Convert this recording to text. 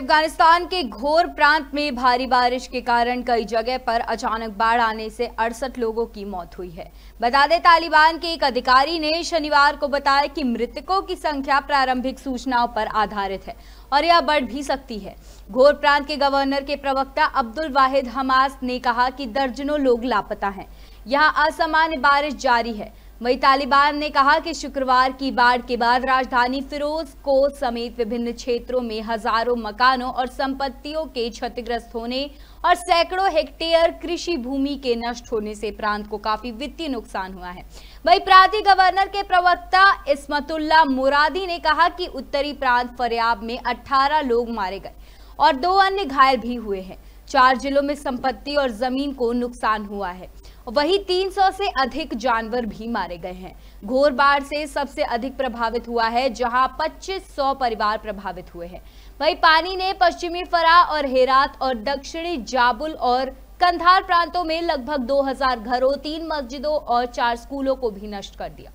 अफगानिस्तान के घोर प्रांत में भारी बारिश के कारण कई जगह पर अचानक बाढ़ आने से अड़सठ लोगों की मौत हुई है बता दें तालिबान के एक अधिकारी ने शनिवार को बताया कि मृतकों की संख्या प्रारंभिक सूचनाओं पर आधारित है और यह बढ़ भी सकती है घोर प्रांत के गवर्नर के प्रवक्ता अब्दुल वाहिद हमास ने कहा कि दर्जनों लोग लापता है यहाँ असामान्य बारिश जारी है वही तालिबान ने कहा कि शुक्रवार की बाढ़ के बाद राजधानी फिरोज को समेत विभिन्न क्षेत्रों में हजारों मकानों और संपत्तियों के क्षतिग्रस्त होने और सैकड़ों हेक्टेयर कृषि भूमि के नष्ट होने से प्रांत को काफी वित्तीय नुकसान हुआ है वही प्रांतीय गवर्नर के प्रवक्ता इसमतुल्ला मुरादी ने कहा कि उत्तरी प्रांत फरियाब में अठारह लोग मारे गए और दो अन्य घायल भी हुए हैं चार जिलों में संपत्ति और जमीन को नुकसान हुआ है वही 300 से अधिक जानवर भी मारे गए हैं घोर बाढ़ से सबसे अधिक प्रभावित हुआ है जहां 2500 परिवार प्रभावित हुए हैं वही पानी ने पश्चिमी फरा और हेरात और दक्षिणी जाबुल और कंधार प्रांतों में लगभग 2000 घरों तीन मस्जिदों और चार स्कूलों को भी नष्ट कर दिया